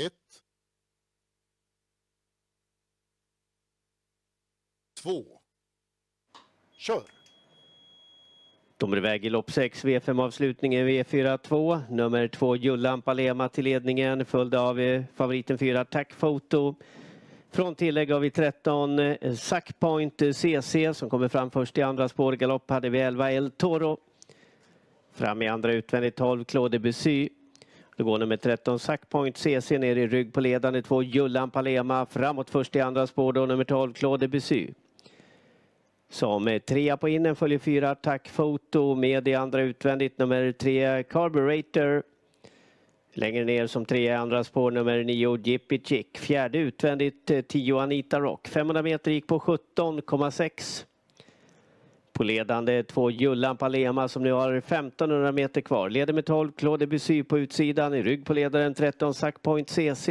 Ett. Två. Kör! De är iväg i lopp 6, V5-avslutningen V4-2. Nummer 2 Jullan Palema till ledningen följd av favoriten 4 Tackfoto. Från tillägg har vi 13 Sackpoint CC som kommer fram först i andra spår. Galopp hade vi 11 El Toro. Fram i andra utvändigt 12 Claude Bussy. Då går nummer 13 Sackpoint CC ner i rygg på ledande två Jullan Palema framåt först i andra spår då nummer 12 Claude Debussy. Som trea på innen följer fyra Attackfoto med i andra utvändigt nummer tre Carburetor. Längre ner som trea i andra spår nummer nio Jippy Chick. Fjärde utvändigt eh, tio, Anita Rock. 500 meter gick på 17,6 på ledande. Två Jullan Palema som nu har 1500 meter kvar. Leder med 12 Claude Debussy på utsidan. I rygg på ledaren 13 Sackpoint CC.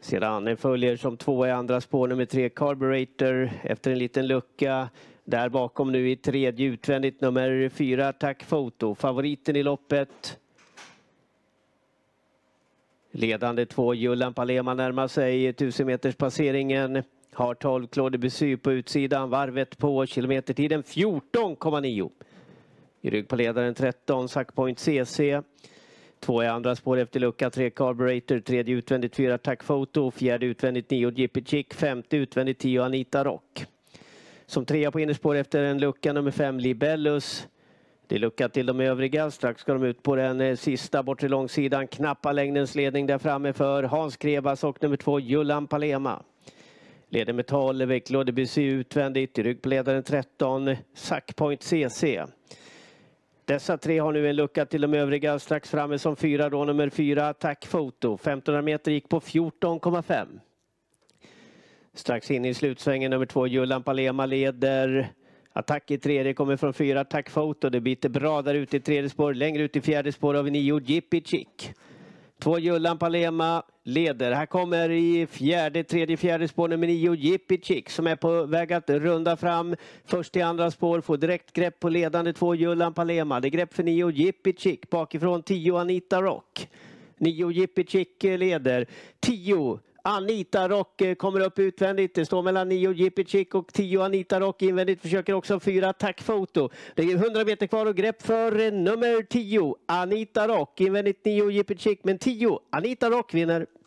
Sedan följer som två i andra spår nummer tre Carburator efter en liten lucka. Där bakom nu i tredje utvändigt nummer fyra Tack Photo. Favoriten i loppet Ledande två, Jullan Palema närmar sig 1000 meters passeringen. Har 12 Claude Debussy på utsidan, varvet på kilometertiden 14,9. I rygg på ledaren 13, Sackpoint CC. Två i andra spår efter lucka, tre Carburetor, tredje utvändigt fyra Tackfoto, fjärde utvändigt nio Jippy Chick, femte utvändigt tio Anita Rock. Som trea på innerspår efter en lucka nummer fem Libellus. Det är lucka till de övriga. Strax ska de ut på den eh, sista bort till långsidan. Knappa längdens ledning där framme för Hans Krebas och nummer två Jullan Palema. Leder med 12, Wicklow Debussy utvändigt, i rygg på ledaren 13, Sackpoint CC. Dessa tre har nu en lucka till de övriga, strax framme som fyra då nummer fyra, Attackfoto. 1500 meter gick på 14,5. Strax in i slutsvängen nummer två, Jullan Palema leder. Attack i tredje kommer från fyra, Attackfoto. Det biter bra där ute i tredje spår, längre ut i fjärde spår har vi nio, Jippy Chick. Två Jullan Palema leder. Här kommer i fjärde, tredje, fjärde spår nummer nio Jippie Chick som är på väg att runda fram. Först till andra spår, får direkt grepp på ledande två Jullan Palema. Det är grepp för nio Jippie Chick. Bakifrån tio Anita Rock. Nio Jippie Chick eh, leder. Tio Anita Rock eh, kommer upp utvändigt. Det står mellan 9 Jipicik och tio Anita Rock invändigt. Försöker också fyra attackfoto. Det är 100 meter kvar och grepp för eh, nummer tio, Anita Rock. Invändigt 9 Jipicik men tio Anita Rock vinner.